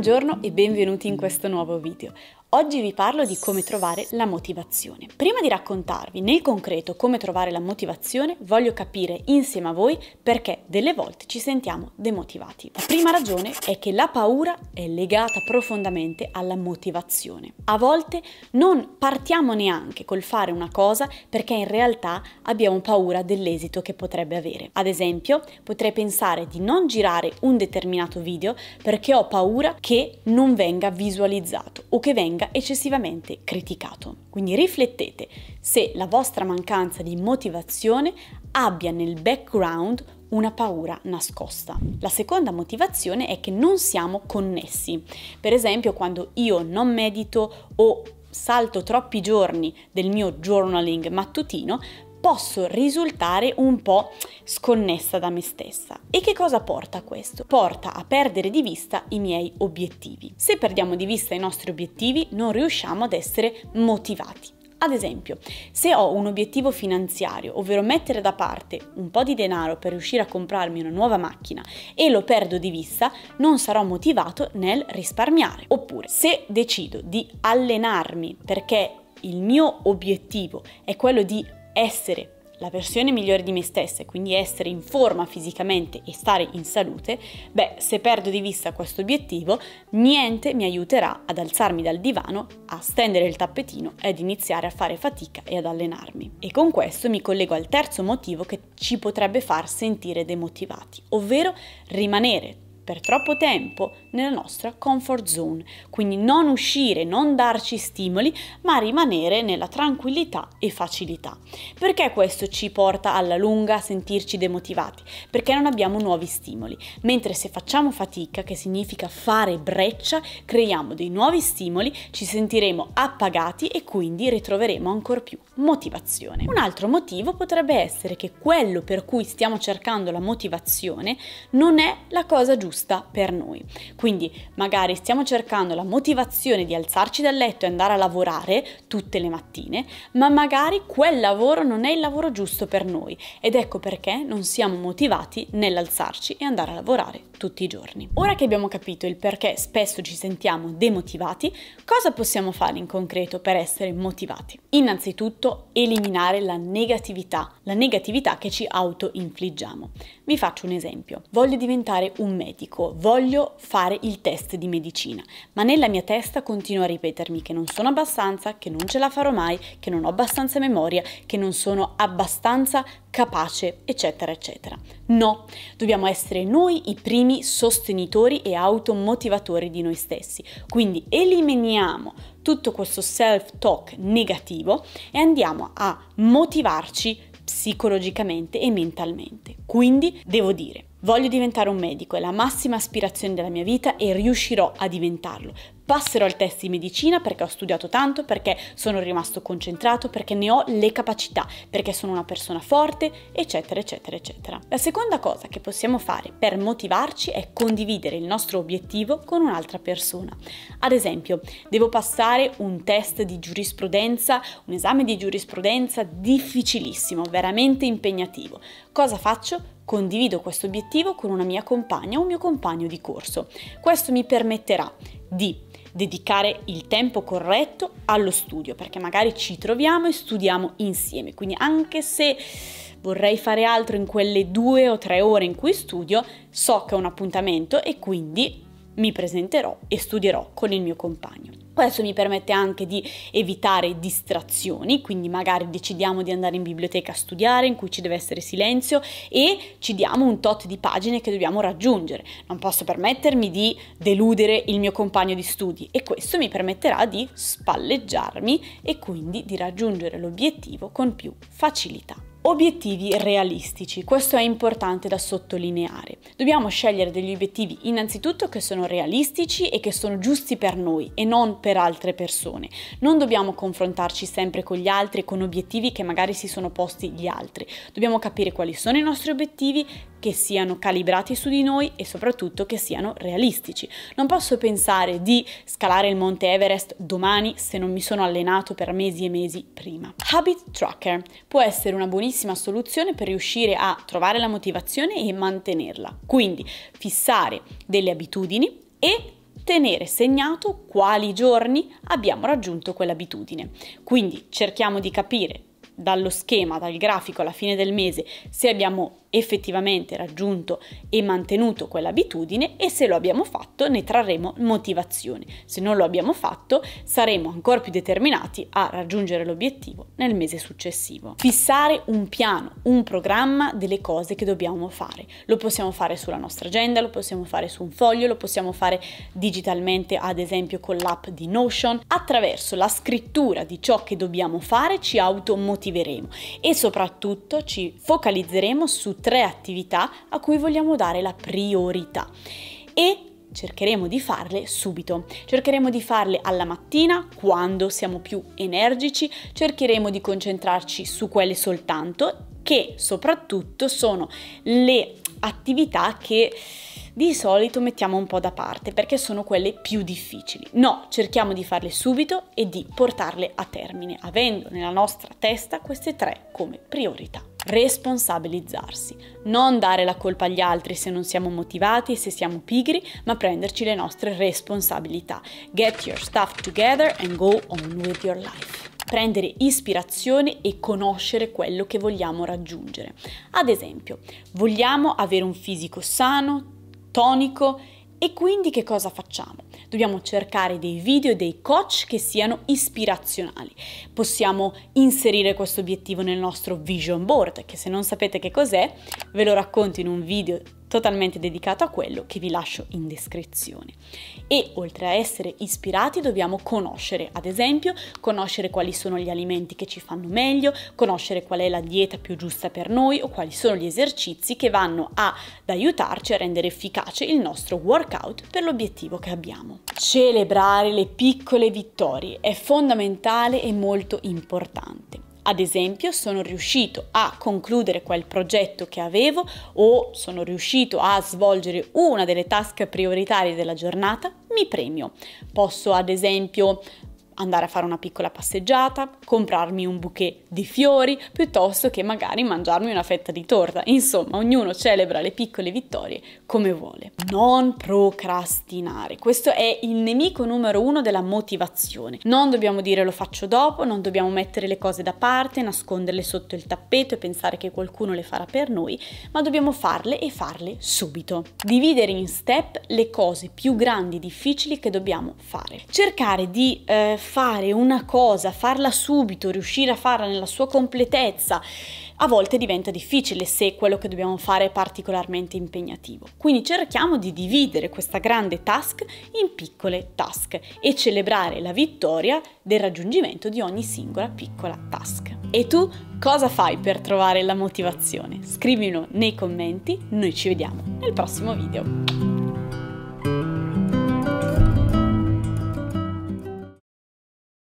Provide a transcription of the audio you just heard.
Buongiorno e benvenuti in questo nuovo video. Oggi vi parlo di come trovare la motivazione. Prima di raccontarvi nel concreto come trovare la motivazione, voglio capire insieme a voi perché delle volte ci sentiamo demotivati. La prima ragione è che la paura è legata profondamente alla motivazione. A volte non partiamo neanche col fare una cosa perché in realtà abbiamo paura dell'esito che potrebbe avere. Ad esempio, potrei pensare di non girare un determinato video perché ho paura che non venga visualizzato o che venga venga eccessivamente criticato. Quindi riflettete se la vostra mancanza di motivazione abbia nel background una paura nascosta. La seconda motivazione è che non siamo connessi. Per esempio, quando io non medito o salto troppi giorni del mio journaling mattutino, posso risultare un po' sconnessa da me stessa. E che cosa porta a questo? Porta a perdere di vista i miei obiettivi. Se perdiamo di vista i nostri obiettivi non riusciamo ad essere motivati. Ad esempio, se ho un obiettivo finanziario, ovvero mettere da parte un po' di denaro per riuscire a comprarmi una nuova macchina e lo perdo di vista, non sarò motivato nel risparmiare. Oppure, se decido di allenarmi perché il mio obiettivo è quello di essere la versione migliore di me stessa, e quindi essere in forma fisicamente e stare in salute, beh, se perdo di vista questo obiettivo, niente mi aiuterà ad alzarmi dal divano, a stendere il tappetino e ad iniziare a fare fatica e ad allenarmi. E con questo mi collego al terzo motivo che ci potrebbe far sentire demotivati, ovvero rimanere per troppo tempo nella nostra comfort zone, quindi non uscire, non darci stimoli, ma rimanere nella tranquillità e facilità. Perché questo ci porta alla lunga a sentirci demotivati? Perché non abbiamo nuovi stimoli, mentre se facciamo fatica, che significa fare breccia, creiamo dei nuovi stimoli, ci sentiremo appagati e quindi ritroveremo ancora più motivazione. Un altro motivo potrebbe essere che quello per cui stiamo cercando la motivazione non è la cosa giusta giusta per noi. Quindi magari stiamo cercando la motivazione di alzarci dal letto e andare a lavorare tutte le mattine, ma magari quel lavoro non è il lavoro giusto per noi ed ecco perché non siamo motivati nell'alzarci e andare a lavorare tutti i giorni. Ora che abbiamo capito il perché spesso ci sentiamo demotivati, cosa possiamo fare in concreto per essere motivati? Innanzitutto eliminare la negatività, la negatività che ci autoinfliggiamo. Vi faccio un esempio. Voglio diventare un medico dico voglio fare il test di medicina, ma nella mia testa continuo a ripetermi che non sono abbastanza, che non ce la farò mai, che non ho abbastanza memoria, che non sono abbastanza capace, eccetera, eccetera. No, dobbiamo essere noi i primi sostenitori e automotivatori di noi stessi. Quindi eliminiamo tutto questo self-talk negativo e andiamo a motivarci psicologicamente e mentalmente. Quindi devo dire, Voglio diventare un medico, è la massima aspirazione della mia vita e riuscirò a diventarlo passerò il test di medicina perché ho studiato tanto, perché sono rimasto concentrato, perché ne ho le capacità, perché sono una persona forte, eccetera, eccetera, eccetera. La seconda cosa che possiamo fare per motivarci è condividere il nostro obiettivo con un'altra persona. Ad esempio, devo passare un test di giurisprudenza, un esame di giurisprudenza difficilissimo, veramente impegnativo. Cosa faccio? Condivido questo obiettivo con una mia compagna o un mio compagno di corso. Questo mi permetterà di dedicare il tempo corretto allo studio, perché magari ci troviamo e studiamo insieme. Quindi anche se vorrei fare altro in quelle due o tre ore in cui studio, so che è un appuntamento e quindi mi presenterò e studierò con il mio compagno. Questo mi permette anche di evitare distrazioni, quindi magari decidiamo di andare in biblioteca a studiare in cui ci deve essere silenzio e ci diamo un tot di pagine che dobbiamo raggiungere. Non posso permettermi di deludere il mio compagno di studi e questo mi permetterà di spalleggiarmi e quindi di raggiungere l'obiettivo con più facilità. Obiettivi realistici, questo è importante da sottolineare. Dobbiamo scegliere degli obiettivi innanzitutto che sono realistici e che sono giusti per noi e non per altre persone. Non dobbiamo confrontarci sempre con gli altri, con obiettivi che magari si sono posti gli altri. Dobbiamo capire quali sono i nostri obiettivi, che siano calibrati su di noi e soprattutto che siano realistici. Non posso pensare di scalare il Monte Everest domani se non mi sono allenato per mesi e mesi prima. Habit Tracker può essere una buonissima soluzione per riuscire a trovare la motivazione e mantenerla. Quindi fissare delle abitudini e tenere segnato quali giorni abbiamo raggiunto quell'abitudine. Quindi cerchiamo di capire dallo schema, dal grafico alla fine del mese se abbiamo effettivamente raggiunto e mantenuto quell'abitudine e se lo abbiamo fatto ne trarremo motivazione. Se non lo abbiamo fatto saremo ancora più determinati a raggiungere l'obiettivo nel mese successivo. Fissare un piano, un programma delle cose che dobbiamo fare. Lo possiamo fare sulla nostra agenda, lo possiamo fare su un foglio, lo possiamo fare digitalmente ad esempio con l'app di Notion. Attraverso la scrittura di ciò che dobbiamo fare ci automotiveremo e soprattutto ci focalizzeremo su tre attività a cui vogliamo dare la priorità e cercheremo di farle subito. Cercheremo di farle alla mattina, quando siamo più energici, cercheremo di concentrarci su quelle soltanto, che soprattutto sono le attività che di solito mettiamo un po' da parte perché sono quelle più difficili. No, cerchiamo di farle subito e di portarle a termine, avendo nella nostra testa queste tre come priorità responsabilizzarsi, non dare la colpa agli altri se non siamo motivati e se siamo pigri, ma prenderci le nostre responsabilità. Get your stuff together and go on with your life prendere ispirazione e conoscere quello che vogliamo raggiungere. Ad esempio, vogliamo avere un fisico sano, tonico e quindi che cosa facciamo? Dobbiamo cercare dei video e dei coach che siano ispirazionali. Possiamo inserire questo obiettivo nel nostro vision board, che se non sapete che cos'è, ve lo racconto in un video totalmente dedicato a quello che vi lascio in descrizione. E oltre a essere ispirati dobbiamo conoscere, ad esempio, conoscere quali sono gli alimenti che ci fanno meglio, conoscere qual è la dieta più giusta per noi o quali sono gli esercizi che vanno ad aiutarci a rendere efficace il nostro workout per l'obiettivo che abbiamo facciamo. Celebrare le piccole vittorie è fondamentale e molto importante. Ad esempio, sono riuscito a concludere quel progetto che avevo o sono riuscito a svolgere una delle task prioritarie della giornata, mi premio. Posso ad esempio andare a fare una piccola passeggiata, comprarmi un bouquet di fiori, piuttosto che magari mangiarmi una fetta di torta. Insomma, ognuno celebra le piccole vittorie come vuole. Non procrastinare. Questo è il nemico numero uno della motivazione. Non dobbiamo dire lo faccio dopo, non dobbiamo mettere le cose da parte, nasconderle sotto il tappeto e pensare che qualcuno le farà per noi, ma dobbiamo farle e farle subito. Dividere in step le cose più grandi difficili che dobbiamo fare. Cercare di eh, fare una cosa, farla subito, riuscire a farla nella sua completezza, a volte diventa difficile se quello che dobbiamo fare è particolarmente impegnativo. Quindi cerchiamo di dividere questa grande task in piccole task e celebrare la vittoria del raggiungimento di ogni singola piccola task. E tu cosa fai per trovare la motivazione? Scrivilo nei commenti, noi ci vediamo nel prossimo video.